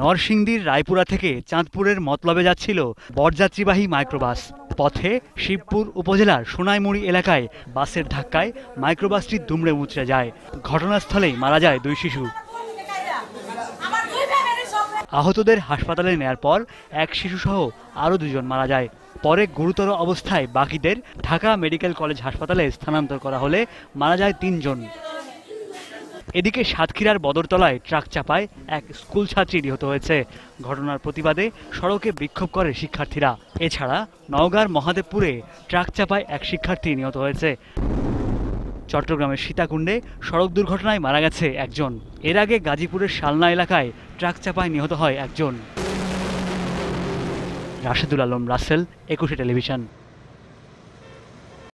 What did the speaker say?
নরসিংদীর রায়পুরা থেকে চাঁদপুরের মতলবে যাচ্ছিল বরযাত্রীবাহী মাইক্রোবাস পথে শিবপুর উপজেলার সোনাইমুড়ি এলাকায় বাসের ধাক্কায় মাইক্রোবাসটি দুমড়ে মুচড়ে যায় ঘটনাস্থলেই মারা যায় দুই শিশু আহতদের হাসপাতালে নেয়ার পর এক শিশুসহ আরও দুজন মারা যায় পরে গুরুতর অবস্থায় বাকিদের ঢাকা মেডিকেল কলেজ হাসপাতালে স্থানান্তর করা হলে মারা যায় তিনজন এদিকে সাতক্ষীরার বদরতলায় ট্রাক চাপায় এক স্কুল ছাত্রী নিহত হয়েছে ঘটনার প্রতিবাদে সড়কে বিক্ষোভ করে শিক্ষার্থীরা এছাড়া নওগাঁর মহাদেবপুরে ট্রাক চাপায় এক শিক্ষার্থী নিহত হয়েছে চট্টগ্রামের সীতাকুণ্ডে সড়ক দুর্ঘটনায় মারা গেছে একজন এর আগে গাজীপুরের শালনা এলাকায় ট্রাক চাপায় নিহত হয় একজন রাশেদুল আলম রাসেল একুশে টেলিভিশন